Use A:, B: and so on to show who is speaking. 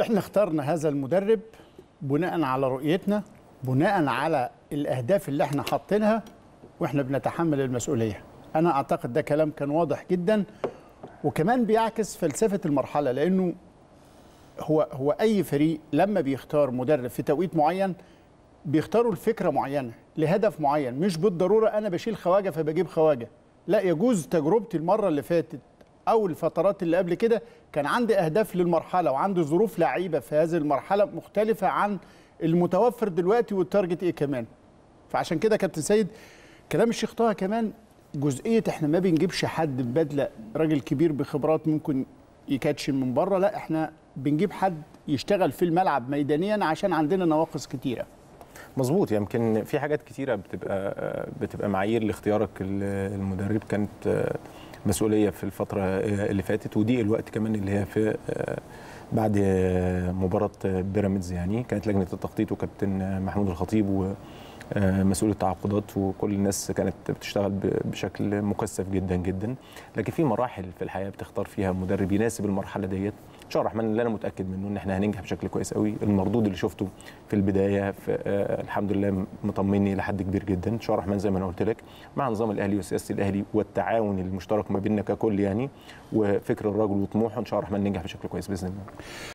A: احنا اخترنا هذا المدرب بناء على رؤيتنا بناء على الاهداف اللي احنا حاطينها واحنا بنتحمل المسؤوليه انا اعتقد ده كلام كان واضح جدا وكمان بيعكس فلسفه المرحله لانه هو هو اي فريق لما بيختار مدرب في توقيت معين بيختاروا الفكره معينه لهدف معين مش بالضروره انا بشيل خواجه فبجيب خواجه لا يجوز تجربتي المره اللي فاتت او الفترات اللي قبل كده كان عندي اهداف للمرحله وعندي ظروف لعيبه في هذه المرحله مختلفه عن المتوفر دلوقتي والتارجت ايه كمان فعشان كده كابتن سيد كلام الشيخ طه كمان جزئيه احنا ما بنجيبش حد ببدله راجل كبير بخبرات ممكن يكاتش من بره لا احنا بنجيب حد يشتغل في الملعب ميدانيا عشان عندنا نواقص كتيره
B: مظبوط يمكن في حاجات كتيره بتبقى بتبقى معايير لاختيارك المدرب كانت مسؤوليه في الفتره اللي فاتت ودي الوقت كمان اللي هي في آه، بعد آه، مباراه آه، بيراميدز يعني كانت لجنه التخطيط وكابتن محمود الخطيب آه، مسؤول التعاقدات وكل الناس كانت بتشتغل بشكل مكثف جدا جدا لكن في مراحل في الحياه بتختار فيها مدرب يناسب المرحله ديت ان شاء الله الرحمن اللي انا متاكد منه ان احنا هننجح بشكل كويس قوي المردود اللي شفته في البدايه في آه الحمد لله مطمني لحد كبير جدا ان شاء الله الرحمن زي ما انا قلت لك مع نظام الاهلي وسياسه الاهلي والتعاون المشترك ما بيننا ككل يعني وفكر الرجل وطموحه ان شاء الله الرحمن ننجح بشكل كويس باذن الله